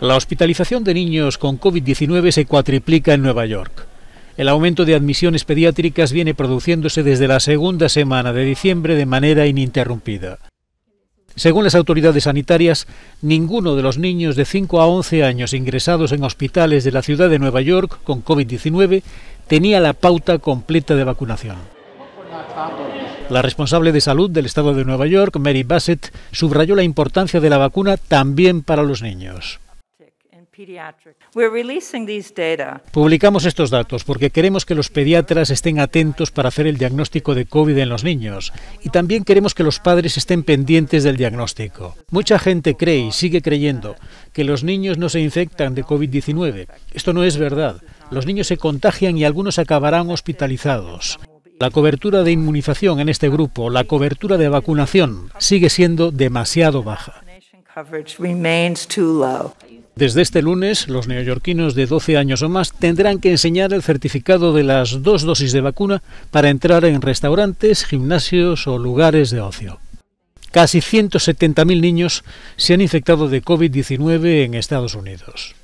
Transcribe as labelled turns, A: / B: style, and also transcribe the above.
A: La hospitalización de niños con COVID-19 se cuatriplica en Nueva York. El aumento de admisiones pediátricas viene produciéndose desde la segunda semana de diciembre de manera ininterrumpida. Según las autoridades sanitarias, ninguno de los niños de 5 a 11 años ingresados en hospitales de la ciudad de Nueva York con COVID-19 tenía la pauta completa de vacunación. La responsable de salud del estado de Nueva York, Mary Bassett, subrayó la importancia de la vacuna también para los niños. Publicamos estos datos porque queremos que los pediatras estén atentos para hacer el diagnóstico de COVID en los niños y también queremos que los padres estén pendientes del diagnóstico. Mucha gente cree y sigue creyendo que los niños no se infectan de COVID-19. Esto no es verdad. Los niños se contagian y algunos acabarán hospitalizados. La cobertura de inmunización en este grupo, la cobertura de vacunación, sigue siendo demasiado baja. Desde este lunes, los neoyorquinos de 12 años o más tendrán que enseñar el certificado de las dos dosis de vacuna para entrar en restaurantes, gimnasios o lugares de ocio. Casi 170.000 niños se han infectado de COVID-19 en Estados Unidos.